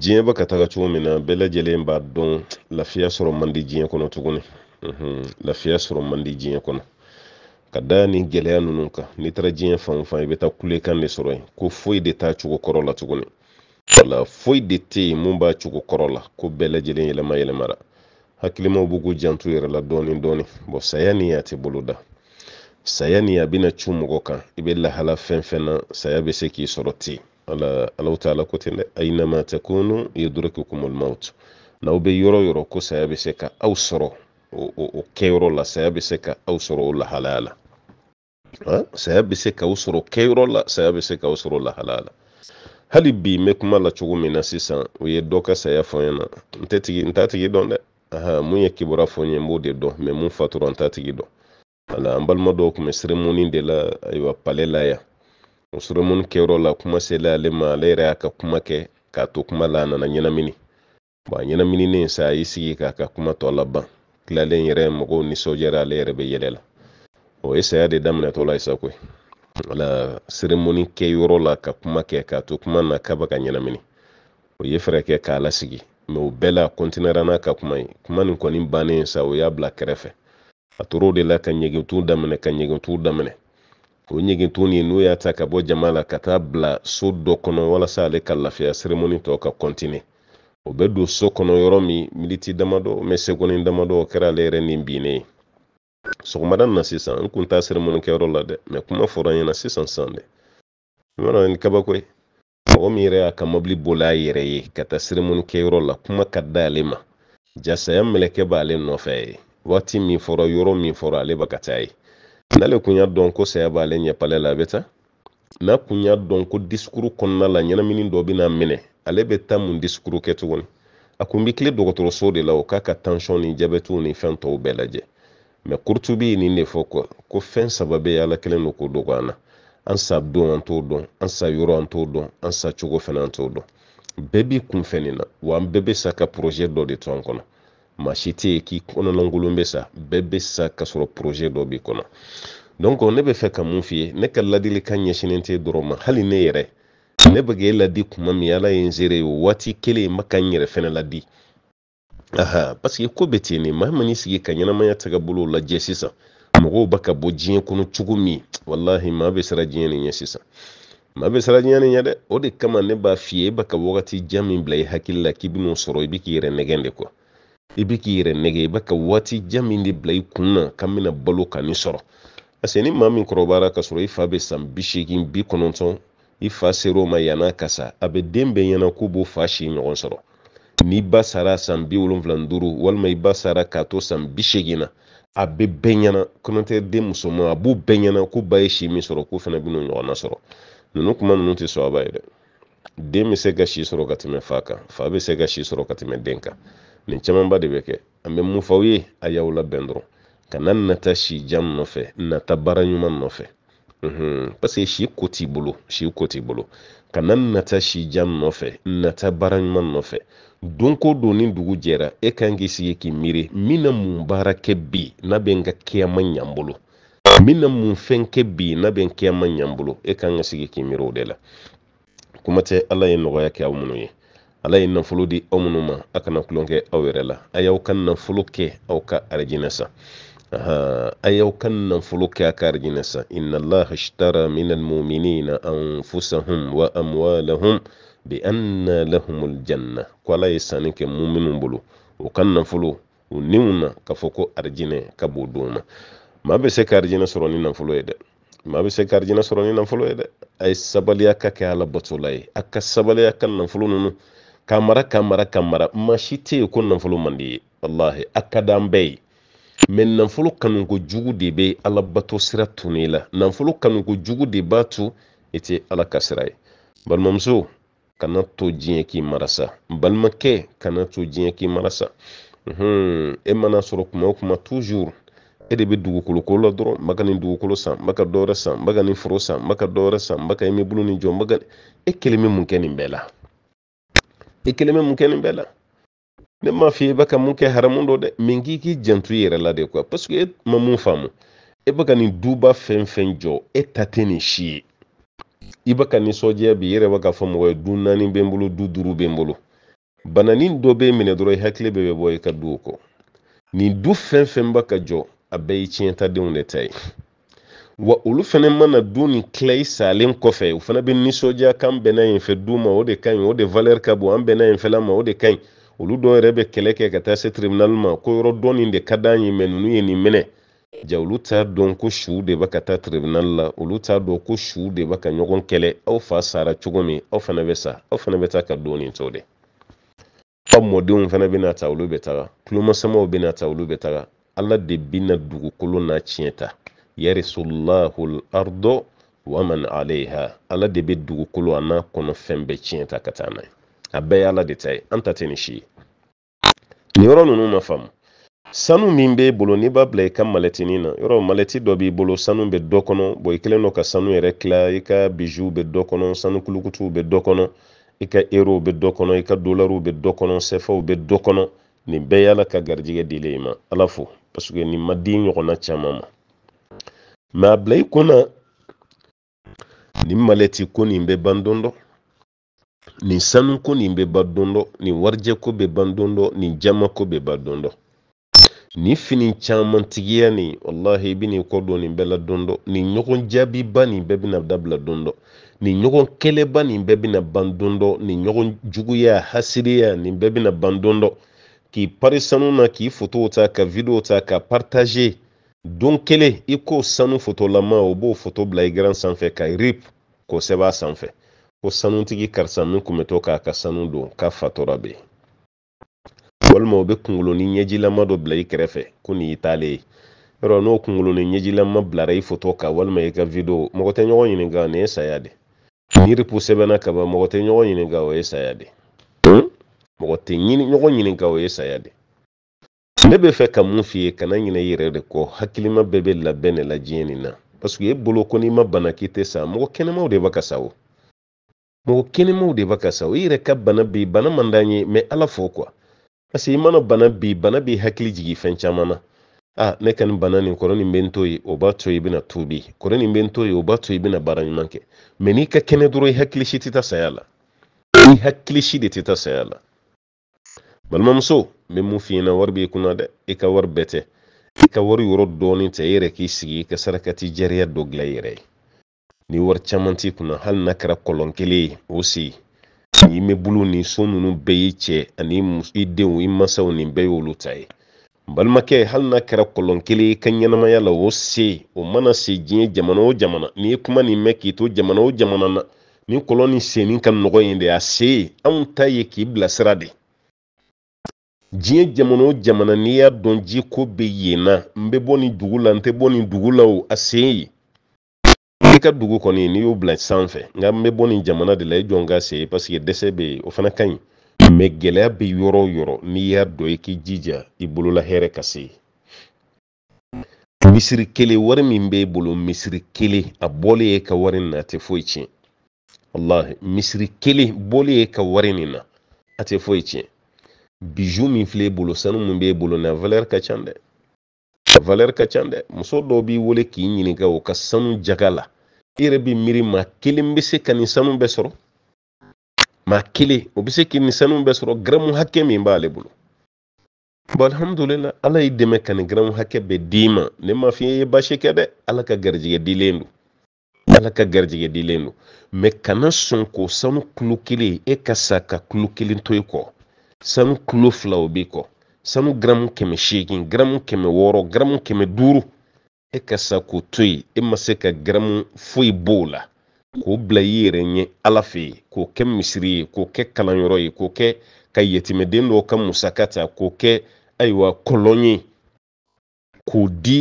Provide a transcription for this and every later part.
diɲɛ bɛ ka taga cogo min na bɛɛ lajɛlen b'a dɔn lafiya sɔrɔ man di diɲɛ kɔnɔ tuguni mhm, lafiya sɔrɔ man di diɲɛ kɔnɔ ka da ni gɛlɛya ninnu kan n'i taara diɲɛ fan o fan i bɛ taa kulekan de sɔrɔ yen ko foyi de t'a cogo kɔrɔ la tuguni wala foyi de tɛ yen mun b'a cogo kɔrɔ la ko bɛɛ lajɛlen yɛlɛma yɛlɛmara hakilimaw b'u k'u janto yɛrɛ la dɔɔni dɔɔni bɔn saya ni a tɛ bolo da saya ni a bɛna cun mɔgɔ kan i bɛ lahala fɛn fɛn na saya bɛ se k'i sɔrɔ ten ala alaw taala ko ten dɛ takunu yudrikukum almaut n'aw be yɔrɔ yɔrɔ ko saya be se ka aw sɔrɔ o kɛyɔrɔ la saya bɛ se ka aw sɔrɔ o lahalaya saya bɛ se k'aw sɔrɔ kɛyɔrɔ la saya bɛ se k'aw sɔrɔ lahalaya la hali bi n kuma la cogo min na sisan o ye dɔ ka saya fɔ n ɲɛna tigi dɔn dɛ aha mun ye kibaruya fɔ n b'o de dɔn mɛ mun fatura n tigi dɔn wala an balima dɔw tun bɛ seremoni de la ayiwa pale la yan musurumun kɛyɔrɔ la kuma sela ale ma ale yɛrɛ y'a ka kuma kɛ k'a to kuma la a nana ɲɛnamini bɔn a ɲɛnamininen sa a y'i sigi k'a ka kuma tɔ laban tilalen yɛrɛ mɔgɔw nisɔndiyara ale yɛrɛ bɛ yɛlɛ la o ye saya de daminɛtɔ la sa koyi wala seremoni kɛ la ka kuma kɛ k'a to kuma na k'a bɛ ka ɲɛnamini o ye fɛɛrɛ kɛ k'a lasigi mɛ o bɛɛ la a kɔntiniyera n'a ka kuma ye kuma nin kɔni bannen sa o y'a bila kɛrɛfɛ a tor'o de la ka ɲegintu daminɛ ka ɲegintu daminɛ k'o ɲigintun ni n'o y'a ta ka bɔ jama la ka taa bila so dɔ kɔnɔ walasa ale ka lafiya seremoni tɔ ka kɔntine o bɛ don so kɔnɔ yɔrɔ min militi damadɔ mɛ segoni damadɔ o kɛra ale yɛrɛ nin binne ye sɔgɔmada na sisan n kun t'a seremoni kɛyɔrɔ la dɛ mɛ kuma fɔra ɲɛna sisan san dɛ mana ni kabako ye mɔgɔ min yɛrɛ y'a ka mobili bol'a yɛrɛ ye ka taa seremoni kɛyɔrɔ la kuma ka da ale ma jasaya mɛlɛkɛ b'ale nɔfɛ ye waati min fɔra yɔrɔ min fɔra ale ba ka taa ye n'ale kun y'a dɔn ko saya b'ale ɲɛpale la a bɛ n'a kun y'a dɔn ko diskuru kɔnɔna la ɲɛnamini dɔ bɛna minɛ ale bɛ taa mun disikuru kɛ tuguni a kun bɛ kile dɔgɔtɔrɔso de la o k'a ka tansɔn ni jabɛtiw ni fɛn tɔw bɛɛ lajɛ mɛ kurutubi ye nin de fɔ ko fɛn saba bɛ ala kelen don k'o dogo an na an sa don an t'o dɔn an sa yɔrɔ an t'o dɔn an sa cogo fana an t'o dɔn bɛɛ b'i kun fɛn nin na wa an bɛɛ bɛ sa ka dɔ de to an kɔnɔ maa k'i kɔnɔ lankolon bɛ sa bɛɛ bɛ sa ka sɔrɔ dɔ b'i kɔnɔ donc ne bɛ fɛ ka mun f'i ne ka ladilikan ɲɛsinnen tɛ dɔrɔn ma hali ne yɛrɛ ne bɛ k'e ladi kuma min ala ye n seere o waati kelen n ka n yɛrɛ fɛnɛ ladi aha paseke ko bɛ ten de maa man'i sigi ka ɲɛnamaya tagabolow lajɛ sisan mɔgɔw bɛ ka bɔ diɲɛ kɔnɔ cogo min walahi maa bɛ siran diɲɛ nin ɲɛ sisan maa bɛ siran diɲɛ nin ɲɛ dɛ o de kama ne b'a f'i ye e bɛ ka wagati jan min bila i hakili la k'i bɛn'o sɔrɔ i bɛ k'i yɛrɛ nɛgɛn de kɔ i bɛ k'i yɛrɛ nɛgɛ i bɛ ka waati jan min de bila i kun na k'an bɛna balo ka sɔrɔ parce ni maa min kɔrɔbayara ka sɔrɔ i fa bɛ san bi bi kɔnɔntɔn i fa ser'o ma yann'a ka sa a bɛ den bɛɛ ɲɛna k'o b'o fa si ɲɔgɔn sɔrɔ n'i ba sara san bi wolonfila ni walima i ba sara k'a to san bi na a bɛ bɛɛ ɲɛna kɔnɔtɛ den musoman a b'u bɛɛ ɲɛna ko ba ye si min sɔrɔ k'o fana bɛn'o ɲɔgɔnna sɔrɔ ninnu kuma ninnu tɛ sɔn a ba ye dɛ den bɛ se ka si sɔrɔ ka tɛmɛ fa kan fa bɛ se ka si sɔrɔ ka tɛmɛ den kan nin camanba de bɛ kɛ an bɛ mun f'aw ye a y'aw labɛn dɔrɔn kana nata si jan nɔfɛ nata baara ɲuman nɔfɛ paseke si ko t'i bolo si ko t'i bolo kana nata si jan nɔfɛ nata baara ɲuman nɔfɛ don ko don ni dugu jɛra e kan k'i sigi k'i miiri min na mun baara kɛ bi n'a bɛ n ka kɛyama ɲa n bolo min na mun fɛn kɛ bi n'a bɛ n kɛyama ɲa n bolo e kan ka sigi k'i miiri o de la kuma tɛ ala ye nɔgɔya kɛ aw minnu ye ala ye nafolo di aw minnu ma a kana kulon aw yɛrɛ la a y'aw ka nafolo kɛ aw ka arijinɛ sa a y'aw ka nafolo kɛ a ka arijinɛ sa inna allaha ishtara min almuminina anfusahum wa amwalahum bi anna lahum aljanna ko ala ye sanni kɛ muminw bolo u ka nafolo u niw na k'a fɔ ko arijinɛ ka b'o don ma maa bɛ se ka arijinɛ sɔrɔ ni nafolo ye dɛ maa bɛ se ka arijinɛ sɔrɔ ni nafolo ye dɛ a ye sabaliya ka kɛ ala batola ye a ka sabaliya ka nafolo ninnu k'a mara k'a mara tɛ yen ko nafolo man di ye walahi a ka di an bɛɛ ye mɛ nafolo kanuko de bɛ alabato sira tunni la nafolo kanuko de b'a to i tɛ ala ka sira ye balimamuso kana to diɲɛ k'i mara sa balimakɛ kana to diɲɛ k'i mara sa unhun e mana sɔrɔ kuma o kuma toujours e de bɛ dugukolo ko la dɔrɔn n bɛ ka nin dugukolo san n bɛ ka dɔ wɛrɛ san n bɛ ka nin foro san n bɛ ka dɔ wɛrɛ san n bɛ ka immeuble nin jɔ n bɛ ka e kelen bɛ mun kɛ nin bɛɛ la i kelen bɛ mun kɛ nin bɛɛ la ne m'a f'i ye i bɛ ka mun kɛ haramu dɔ dɛ min k'i k'i janto i yɛrɛ la de kuwa parce que e ma mun faamu e bɛ e ka nin duba fɛn fɛn jɔ e ta tɛ nin si ye i bɛ ka nisɔndiya bi i yɛrɛ bɛ k'a fɔ mɔgɔ ye du naani bɛ n bolo du duuru bɛ n bolo bananin dɔ bɛ minɛ dɔrɔn i hakili bɛɛ bɛ bɔ i ka duw kɔ nin du fɛn fɛn bɛ ka jɔ a bɛɛ ye tiɲɛtadenw de ta ye wa olu fɛnɛ mana du ni kila i salen kɔfɛ o fana bɛ nisɔndiya kan bɛnna yen fɛ du ma o de ka ɲi o de valɛri ka bon an bɛnna yen fɛla ma o de ka ɲi olu dɔw yɛrɛ bɛ kɛlɛ kɛ ka taa se tribunal ma ko yɔrɔ dɔɔni de ka d'an ye mɛ ninnu ye nin minɛ ja olu t'a dɔn ko suw de bɛ ka taa tribunal la olu t'a dɔn ko suw de bɛ ka ɲɔgɔn kɛlɛ aw fa sara cogo min aw fana bɛ sa aw fana bɛ taa ka don nin to de aw mɔdenw fana bɛna ta olu bɛ taga tulomasamaw bɛna ta olu bɛ taga ala de bina dugukolo n'a tiɲɛ ta yarisu lardo waman alaiha ala de bɛ dugukolo a n'a kɔnɔ fɛn bɛɛ tiɲɛ ta ka taa n'a a bɛɛ ye ala de ta ye an ta tɛ nin si ye nin yɔrɔ ninnu ma faamu sanu min b'e bolo n'i b'a bila i ka malɛtinin na yɔrɔ malɛti dɔ b'i bolo sanu bɛ dɔ kɔnɔ bɔn i kɛlen dɔ ka sanu yɛrɛ tila i ka bizuw bɛ dɔ kɔnɔ sanu kulukutuw bɛ dɔ kɔnɔ i ka erow bɛ dɔ kɔnɔ i ka dolariw bɛ dɔ kɔnɔ sɛfɛw bɛ dɔ kɔnɔ nin bɛɛ y'ala ka garijɛgɛ dile i ma ala fo paseke nin ma di ɲɔgɔnna caman ma a bila i kunna nin malɛti ko nin bɛ ban don dɔ nin sanu nin bɛ ban don dɔ nin warijɛ bɛ ban don dɔ nin jama bɛ ban don dɔ nin fini camantigiya nin wallahi i bɛ kɔ don nin bɛɛ la don dɔ nin ɲɔgɔn jaabiba nin bɛɛ bɛna dabila don dɔ nin ɲɔgɔn kɛlɛba nin bɛɛ bɛna ban don dɔ nin ɲɔgɔn juguya hasidiya nin bɛɛ bɛna ban don dɔ k'i pari sanu na k'i fotow ta ka videow ta ka partager don kelen i k'o sanu fotolama o b'o foto bila i garan sanfɛ ka rip k'o sɛbɛn sanfɛ ko sanutigi karisa min tun bɛ to k'a ka sanu don k'a fatura be walima o bɛ kungoloni ɲɛjilama dɔ bila i kɛrɛfɛ ko nin taale ye yɔrɔ n'o kungoloni ɲɛjilama bilara i foto kan walima i ka video mɔgɔ tɛ ɲɔgɔn ɲininka nin ye saya de ni ripu sɛbɛnna kaban mɔgɔ tɛ ɲɔgɔn ɲininka o ye saya de mɔgɔ hmm? tɛ ɲɔgɔn ɲininka o ye saya de ne be fɛ ka mun f'i ye kana ɲinɛ i yɛrɛ de kɔ hakilima bɛɛ bɛ labɛn ne la diɲɛ nin na paseke e bolo ko n'i ma bana k'i tɛ sa mɔgɔ kɛnɛmaw de b'a ka sa o mɔgɔ kɛnɛmaw de b'a ka sa o i yɛrɛ ka bana bi bana man d'an ye mɛ ala fo kuwa paseke i mana bana bi bana b'i hakili jigi fɛn caman na a ne ka bana nin kɔrɔ nin bɛ n to yen o b'a to i bɛna tuubi kɔrɔ nin bɛ n to yen o b'a to i bɛna baara ɲuman kɛ mɛ n'i ka kɛnɛ dɔrɔn i hakili si tɛ taa saya la i hakili si de tɛ taa saya la balimamuso n bɛ mun f'i ɲɛna wari b'i kunna dɛ i ka wari bɛɛ tɛ i ka wari yɔrɔ dɔɔni tɛ i yɛrɛ k'i sigi ka sarakati jariya dɔ dilan i yɛrɛ ye ni wari caman t'i kunna hali n'a kɛra kɔlɔn kelen ye o sen ni mɛ bulu ni so ninnu bɛɛ y'i cɛ ani i denw i mansaw nin bɛɛ y'olu ta ye balimakɛ hali n'a kɛra kɔlɔn kelen i ka ɲɛnamaya la o se o mana se diɲɛ jamana o jamana n'i ye kuma nin mɛn k'i to jamana o jamana na ni kɔlɔn ni senni ka nɔgɔ in de a se anw ta ye k'i bilasira de diɲɛ jamana o jamana n'i y'a dɔn ji ko bɛ yen n bɛ bɔ nin dugu la n tɛ bɔ nin dugu la o a sen ye i ka dugu kɔni n'i y'o bila sanfɛ nka n bɛ bɔ nin jamana de la i jɔn ka se paseke dɛsɛ bɛ yen o fana ka ɲi mɛ gɛlɛya bɛ yɔrɔ o yɔrɔ n'i y'a dɔn i k'i jija i bolola hɛrɛ ka se misiri kelen wari min b'e bolo misiri kelen a bɔlen ye ka wari na a tɛ foyi tiɲɛ walahi misiri kelen bɔlen ye ka wari nin na a tɛ foyi tiɲɛ biju min filɛ bolo sanu min b'e bolo na valeur ka can dɛ a valeur ka can dɛ muso dɔ b'i wele k'i ɲininka o ka sanu jaga la i yɛrɛ b'i miiri maa kelen bɛ se ka nin sanu bɛɛ sɔrɔ maa kelen o bɛ se ka nin sanu bɛɛ sɔrɔ garamu hakɛ min b'ale bolo bon alhamdulillah ala y'i dɛmɛ ka nin garamu hakɛ bɛɛ d'i ma ne m'a f'i ye basi kɛ dɛ ala ka garijɛgɛ dilen don ala ka garijɛgɛ dilen don mɛ kana sɔn k'o sanu kulo kelen e ka sa ka kulo kelen to i kɔ sanu kulo filaw bɛ kɔ sanu gramu kɛmɛ seegin gramu kɛmɛ wɔɔrɔ gramu kɛmɛ duuru e, e ka sa k'o to yen e ma se ka gramu foyi b'o la k'o bila i yɛrɛ ɲɛ ala fɛ yen k'o kɛ misiri ye k'o kɛ kalanyɔrɔ ye k'o kɛ ka yɛtɛmɛden dɔw ka musaka ta k'o kɛ ayiwa kɔlɔn ye k'o di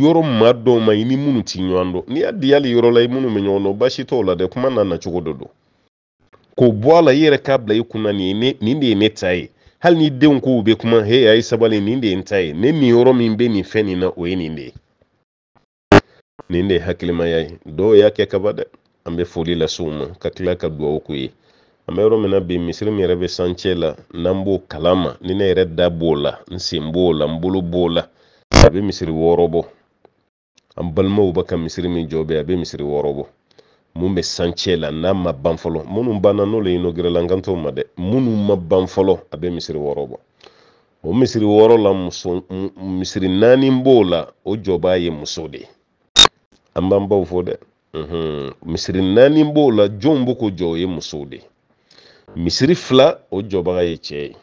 yɔrɔ maa dɔw ma i ni minnu tɛ ɲɔgɔn dɔn n'i y'a di hali yɔrɔ la i minnu bɛ ɲɔgɔn dɔn baasi t'o la dɛ kuma n'a nacogo de don k'o bɔ a la i yɛrɛ k'a bila i kunna nin ye nin de ye ne ta ye hali ni denw ko u bɛ kuma he a ye sabali nin de ye n ta ye ne nin yɔrɔ min bɛ nin fɛn nin na o ye nin de ye nin de ye hakilimaya ye dɔw y'a kɛ kaba dɛ an bɛ foli lase u ma ka tila ka dugawu k'u ye an bɛ yɔrɔ min na bi misiri min yɛrɛ bɛ sancɛ la n'an b'o kalama ni ne yɛrɛ da b'o la n sen b'o la n bolo b'o la a bɛ misiri wɔɔrɔ bɔ an balimaw bɛ ka misiri min jɔ bɛ a bɛ misiri wɔɔrɔ bɔ mun bɛ sancɛ la n'a ma ban fɔlɔ minnu banna n'olu ye nɔgɛrɛlankantaw ma dɛ minnu ma ban fɔlɔ a bɛ misiri wɔɔrɔ bɔ o misiri wɔɔrɔ la muso misiri naani b'o la o jɔ b'a ye muso de an b'an baw fɔ dɛ misiri naani b'o la jɔnw b'o ko jɔ o ye musow de misiri fila o jɔbaga ye cɛ ye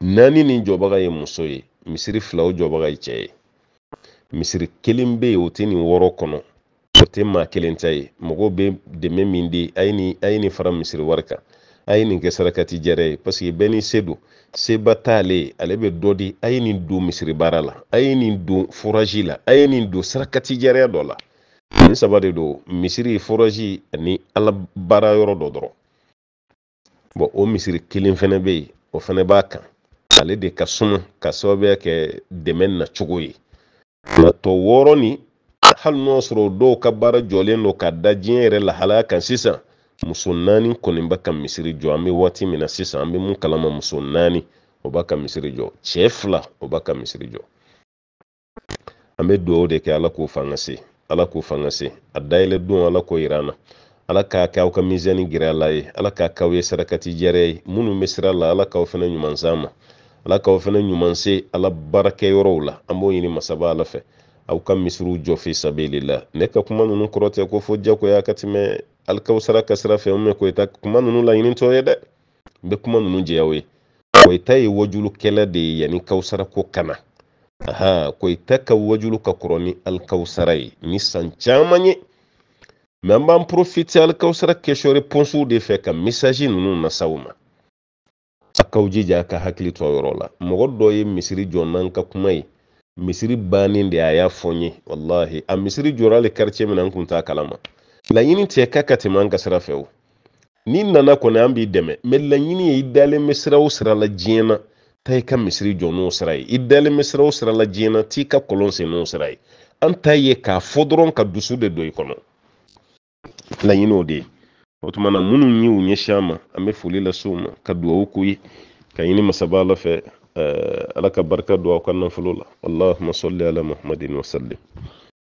naani ni jɔbaga ye muso ye misiri fila o jɔbaga ye cɛ ye misiri kelen bɛ yen o tɛ nin wɔɔrɔ kɔnɔ tɛ maa kelen ta ye mɔgɔw bɛ dɛmɛ min di a ye nin fara misiri wari kan a ye nin kɛ sarakati jɛrɛ ye paseke bɛɛ ni se don seba t'ale ye ale bɛ dɔ di a ye nin don misiri baara la a ye nin don furazi la a ye nin don sarakati jɛrɛya dɔ la nin saba de don misiri furazi ani ala baara yɔrɔ dɔ dɔrɔn bɔn o misiri kelen fɛnɛ bɛ yen o fɛnɛ b'a kan ale de ka suma ka sababuya kɛ dɛmɛ nacogo ye tɔ wɔɔrɔ nin hali n'o y'a sɔrɔ dɔw ka baara jɔlen don ka da diɲɛ yɛrɛ lahalaya kan sisan muso naani kɔniba ka misiri jɔ an bɛ waati min na sisan an bɛ mun kalama muso naani o b'a ka misiri jɔ cɛ fila o b'a ka misiri jɔ an bɛ dugawu de kɛ ala k'o fanga se ala k'o fanga se a dayɛlɛ don ala k'o yira an na ala k'a kɛ aw ka mizani gɛrɛ ala ye ala k'a k'aw ye sarakati jɛrɛ ye minnu bɛ sira la ala k'aw fana ɲuman ma ala k'aw fana ɲuman se ala baarakɛyɔrɔw la an b'o ɲini masaba ala fɛ aw ka misiriw jɔ fi sabilillah ne ka kuma nunu kɔrɔ ko fo jagoya ka tɛmɛ alikawusara ka sira fɛ ume koyita kuma ninnu laɲinitɔ ye dɛ n bɛ kuma ninnu jɛyaw ye koyita ye wajulukɛla de ye yanni kawusara ko kana aha koyita ka wajulu ka kɔrɔ ni alikawusara ye ni san caman ye mɛ an b'an porofite alikawusara kɛsɔre pɔnsuw de fɛ ka misaji ninnu nasaw ma a kaw jija ka hakili to yɔrɔ la mɔgɔ dɔ ye misiri jɔ n'an ka kuma ye misiri bannen de y'a fɔ n ye walahi a misiri jɔra hali karicɛ min na n kun t'a kalama laɲini tɛ k'a ka tɛmɛ an ka sira fɛ o n'i nana kɔni an b'i dɛmɛ mɛ laɲini ye i dalen bɛ sira o sira la diɲɛ na taa i ka misiri jɔ n'o sira ye i dalen bɛ sira o sira la diɲɛ na t'i ka kɔlɔn sen n'o sira ye an t'a ye k'a fɔ dɔrɔn ka dusu de don i kɔnɔ laɲini o de ye o tuma na minnu y'u ɲɛsin an ma an bɛ foli lase u ma ka dugawu k'u ye ka ɲini masaba ala fɛ أه، لك بركات في فلولا اللهم صل على محمد وسلم